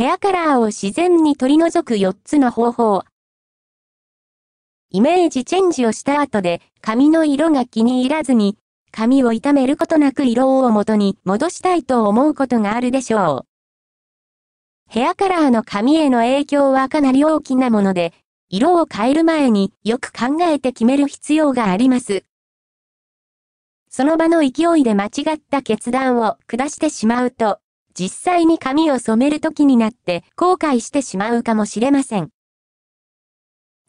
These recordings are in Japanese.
ヘアカラーを自然に取り除く4つの方法。イメージチェンジをした後で、髪の色が気に入らずに、髪を傷めることなく色を元に戻したいと思うことがあるでしょう。ヘアカラーの髪への影響はかなり大きなもので、色を変える前によく考えて決める必要があります。その場の勢いで間違った決断を下してしまうと、実際に髪を染める時になって後悔してしまうかもしれません。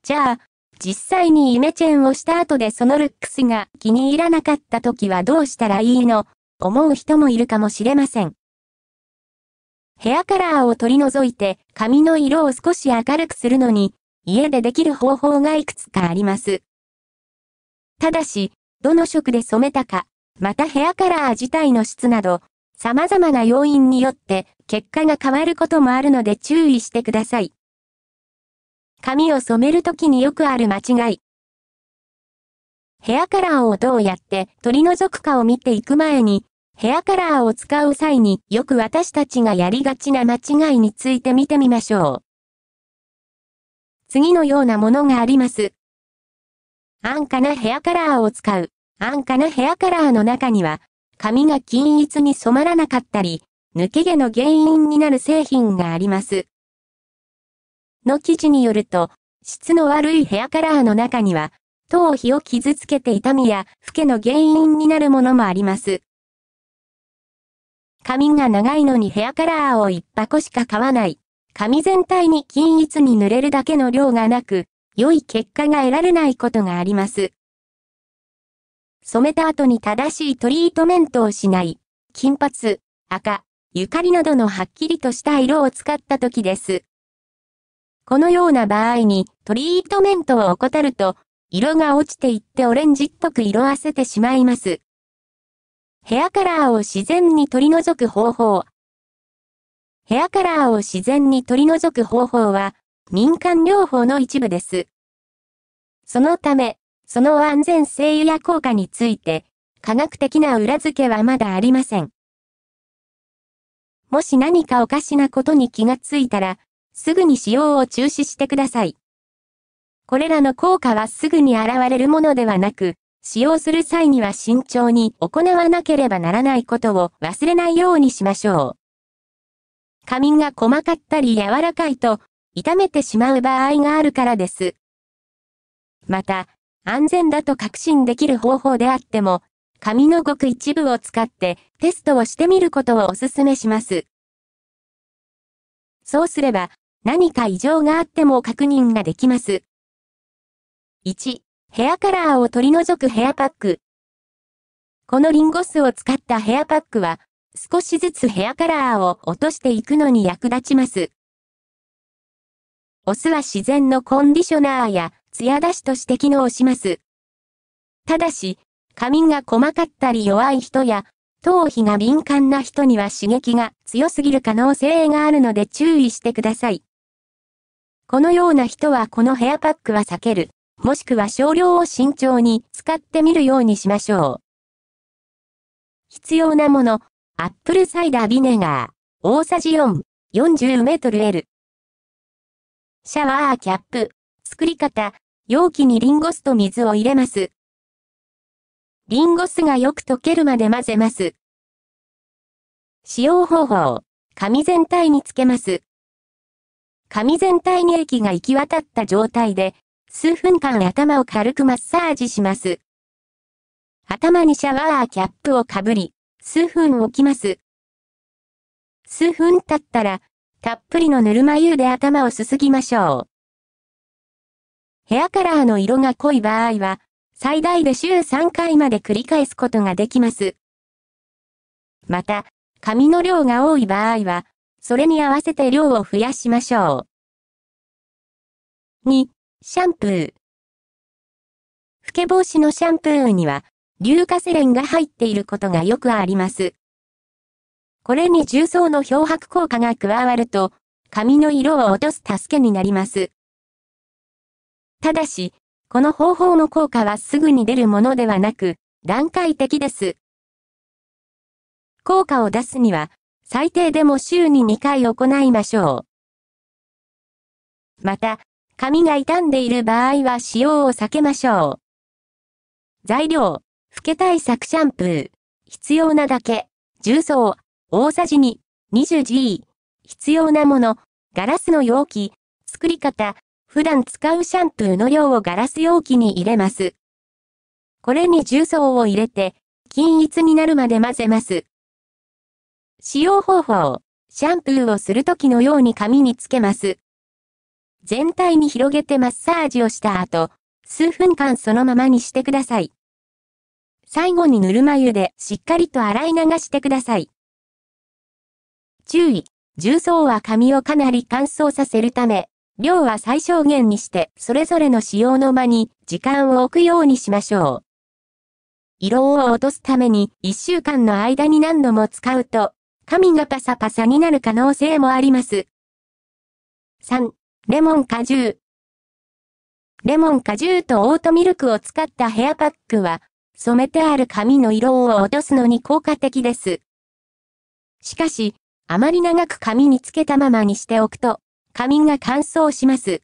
じゃあ、実際にイメチェンをした後でそのルックスが気に入らなかった時はどうしたらいいの思う人もいるかもしれません。ヘアカラーを取り除いて髪の色を少し明るくするのに、家でできる方法がいくつかあります。ただし、どの色で染めたか、またヘアカラー自体の質など、様々な要因によって結果が変わることもあるので注意してください。髪を染めるときによくある間違い。ヘアカラーをどうやって取り除くかを見ていく前に、ヘアカラーを使う際によく私たちがやりがちな間違いについて見てみましょう。次のようなものがあります。安価なヘアカラーを使う。安価なヘアカラーの中には、髪が均一に染まらなかったり、抜け毛の原因になる製品があります。の記事によると、質の悪いヘアカラーの中には、頭皮を傷つけて痛みや老けの原因になるものもあります。髪が長いのにヘアカラーを一箱しか買わない。髪全体に均一に塗れるだけの量がなく、良い結果が得られないことがあります。染めた後に正しいトリートメントをしない、金髪、赤、ゆかりなどのはっきりとした色を使った時です。このような場合にトリートメントを怠ると、色が落ちていってオレンジっぽく色あせてしまいます。ヘアカラーを自然に取り除く方法。ヘアカラーを自然に取り除く方法は、民間療法の一部です。そのため、その安全性や効果について、科学的な裏付けはまだありません。もし何かおかしなことに気がついたら、すぐに使用を中止してください。これらの効果はすぐに現れるものではなく、使用する際には慎重に行わなければならないことを忘れないようにしましょう。髪が細かったり柔らかいと、痛めてしまう場合があるからです。また、安全だと確信できる方法であっても、紙のごく一部を使ってテストをしてみることをお勧めします。そうすれば、何か異常があっても確認ができます。1、ヘアカラーを取り除くヘアパック。このリンゴ酢を使ったヘアパックは、少しずつヘアカラーを落としていくのに役立ちます。お酢は自然のコンディショナーや艶出しとして機能します。ただし、髪が細かったり弱い人や、頭皮が敏感な人には刺激が強すぎる可能性があるので注意してください。このような人はこのヘアパックは避ける、もしくは少量を慎重に使ってみるようにしましょう。必要なもの、アップルサイダービネガー、大さじ4、40メートル L。シャワーキャップ、作り方、容器にリンゴ酢と水を入れます。リンゴ酢がよく溶けるまで混ぜます。使用方法、紙全体につけます。紙全体に液が行き渡った状態で、数分間頭を軽くマッサージします。頭にシャワーキャップをかぶり、数分置きます。数分経ったら、たっぷりのぬるま湯で頭をすすぎましょう。ヘアカラーの色が濃い場合は、最大で週3回まで繰り返すことができます。また、髪の量が多い場合は、それに合わせて量を増やしましょう。2、シャンプー。老け防止のシャンプーには、硫化セレンが入っていることがよくあります。これに重曹の漂白効果が加わると、髪の色を落とす助けになります。ただし、この方法の効果はすぐに出るものではなく、段階的です。効果を出すには、最低でも週に2回行いましょう。また、髪が傷んでいる場合は使用を避けましょう。材料、老け対策シャンプー。必要なだけ、重曹、大さじ2、20G。必要なもの、ガラスの容器、作り方、普段使うシャンプーの量をガラス容器に入れます。これに重曹を入れて、均一になるまで混ぜます。使用方法。シャンプーをするときのように髪につけます。全体に広げてマッサージをした後、数分間そのままにしてください。最後にぬるま湯でしっかりと洗い流してください。注意。重曹は髪をかなり乾燥させるため、量は最小限にして、それぞれの使用の間に時間を置くようにしましょう。色を落とすために1週間の間に何度も使うと、髪がパサパサになる可能性もあります。3、レモン果汁。レモン果汁とオートミルクを使ったヘアパックは、染めてある髪の色を落とすのに効果的です。しかし、あまり長く髪につけたままにしておくと、仮眠が乾燥します。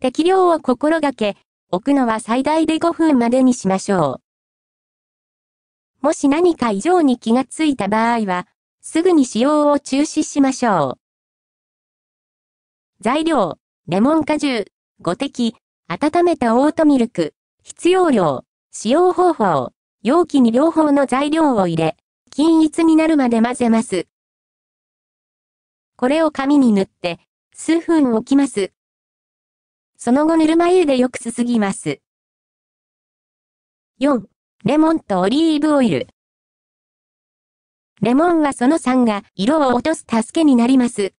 適量を心がけ、置くのは最大で5分までにしましょう。もし何か異常に気がついた場合は、すぐに使用を中止しましょう。材料、レモン果汁、5滴、温めたオートミルク、必要量、使用方法、容器に両方の材料を入れ、均一になるまで混ぜます。これを紙に塗って、数分置きます。その後ぬるま湯でよくすすぎます。4. レモンとオリーブオイル。レモンはその3が色を落とす助けになります。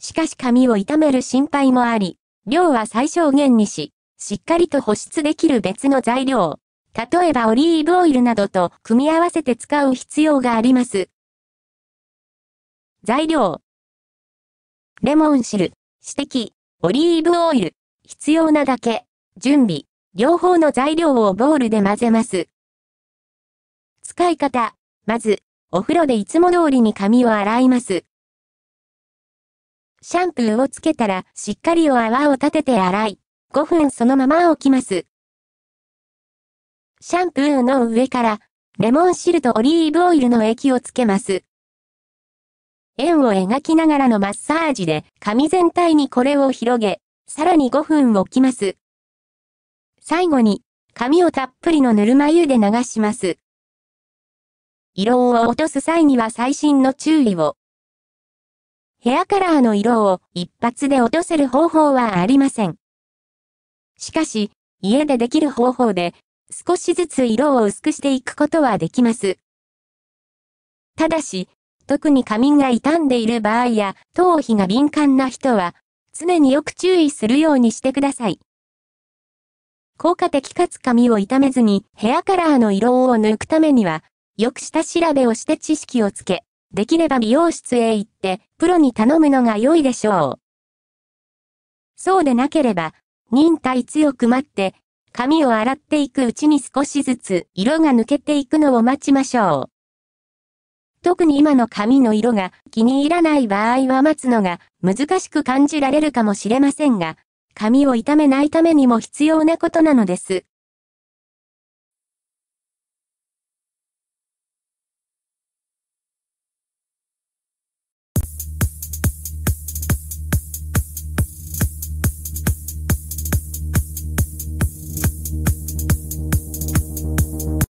しかし髪を傷める心配もあり、量は最小限にし、しっかりと保湿できる別の材料、例えばオリーブオイルなどと組み合わせて使う必要があります。材料。レモン汁、指摘、オリーブオイル、必要なだけ、準備、両方の材料をボウルで混ぜます。使い方、まず、お風呂でいつも通りに髪を洗います。シャンプーをつけたら、しっかりお泡を立てて洗い、5分そのまま置きます。シャンプーの上から、レモン汁とオリーブオイルの液をつけます。円を描きながらのマッサージで髪全体にこれを広げ、さらに5分置きます。最後に、髪をたっぷりのぬるま湯で流します。色を落とす際には最新の注意を。ヘアカラーの色を一発で落とせる方法はありません。しかし、家でできる方法で、少しずつ色を薄くしていくことはできます。ただし、特に髪が傷んでいる場合や、頭皮が敏感な人は、常によく注意するようにしてください。効果的かつ髪を傷めずにヘアカラーの色を抜くためには、よく下調べをして知識をつけ、できれば美容室へ行って、プロに頼むのが良いでしょう。そうでなければ、忍耐強く待って、髪を洗っていくうちに少しずつ色が抜けていくのを待ちましょう。特に今の髪の色が気に入らない場合は待つのが難しく感じられるかもしれませんが、髪を傷めないためにも必要なことなのです。